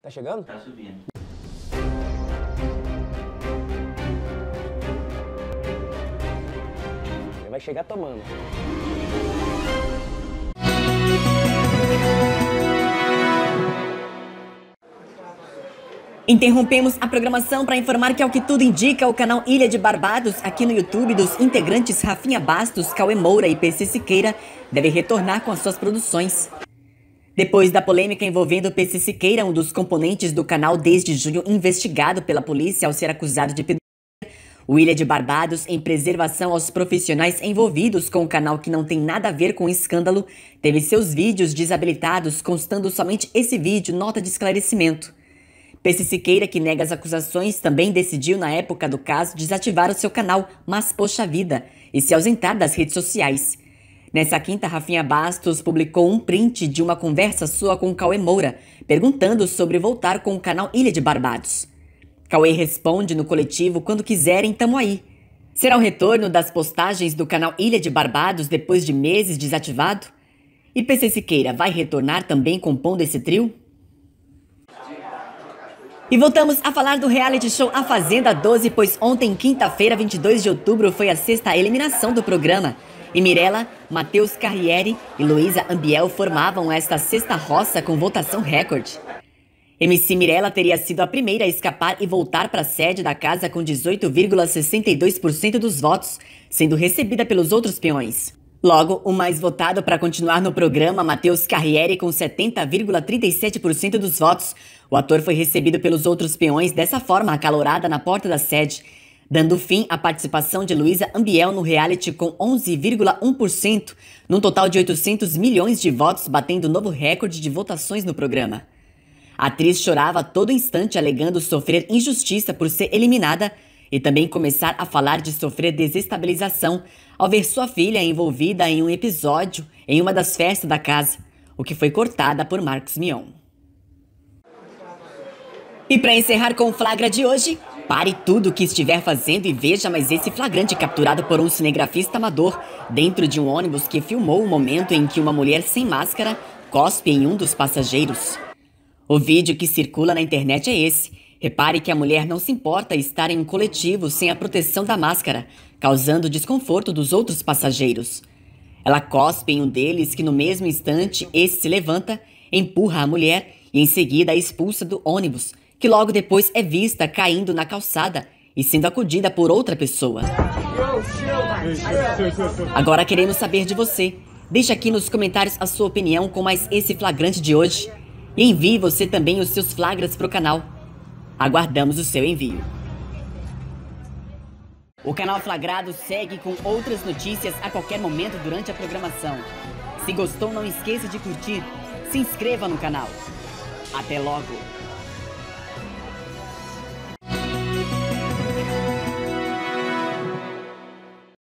Tá chegando? Tá subindo. Ele vai chegar tomando. Interrompemos a programação para informar que, ao é que tudo indica, o canal Ilha de Barbados, aqui no YouTube, dos integrantes Rafinha Bastos, Cauê Moura e PC Siqueira, deve retornar com as suas produções. Depois da polêmica envolvendo o PC Siqueira, um dos componentes do canal desde junho investigado pela polícia ao ser acusado de pedofilia, o Ilha de Barbados, em preservação aos profissionais envolvidos com o canal que não tem nada a ver com o escândalo, teve seus vídeos desabilitados, constando somente esse vídeo, nota de esclarecimento. PC Siqueira, que nega as acusações, também decidiu, na época do caso, desativar o seu canal, mas poxa vida, e se ausentar das redes sociais. Nessa quinta, Rafinha Bastos publicou um print de uma conversa sua com Cauê Moura, perguntando sobre voltar com o canal Ilha de Barbados. Cauê responde no coletivo quando quiserem, tamo aí. Será o retorno das postagens do canal Ilha de Barbados depois de meses desativado? E PC Siqueira vai retornar também compondo esse trio? E voltamos a falar do reality show A Fazenda 12, pois ontem, quinta-feira, 22 de outubro, foi a sexta eliminação do programa. E Mirella, Matheus Carriere e Luísa Ambiel formavam esta sexta roça com votação recorde. MC Mirella teria sido a primeira a escapar e voltar para a sede da casa com 18,62% dos votos, sendo recebida pelos outros peões. Logo, o mais votado para continuar no programa, Matheus Carriere, com 70,37% dos votos. O ator foi recebido pelos outros peões dessa forma acalorada na porta da sede dando fim à participação de Luísa Ambiel no reality com 11,1%, num total de 800 milhões de votos, batendo novo recorde de votações no programa. A atriz chorava a todo instante alegando sofrer injustiça por ser eliminada e também começar a falar de sofrer desestabilização ao ver sua filha envolvida em um episódio em uma das festas da casa, o que foi cortada por Marcos Mion. E para encerrar com o flagra de hoje, Pare tudo o que estiver fazendo e veja mais esse flagrante capturado por um cinegrafista amador dentro de um ônibus que filmou o momento em que uma mulher sem máscara cospe em um dos passageiros. O vídeo que circula na internet é esse. Repare que a mulher não se importa estar em um coletivo sem a proteção da máscara, causando desconforto dos outros passageiros. Ela cospe em um deles que no mesmo instante esse se levanta, empurra a mulher e em seguida a é expulsa do ônibus, que logo depois é vista caindo na calçada e sendo acudida por outra pessoa. Agora queremos saber de você. Deixe aqui nos comentários a sua opinião com mais esse flagrante de hoje e envie você também os seus flagras para o canal. Aguardamos o seu envio. O canal Flagrado segue com outras notícias a qualquer momento durante a programação. Se gostou, não esqueça de curtir, se inscreva no canal. Até logo!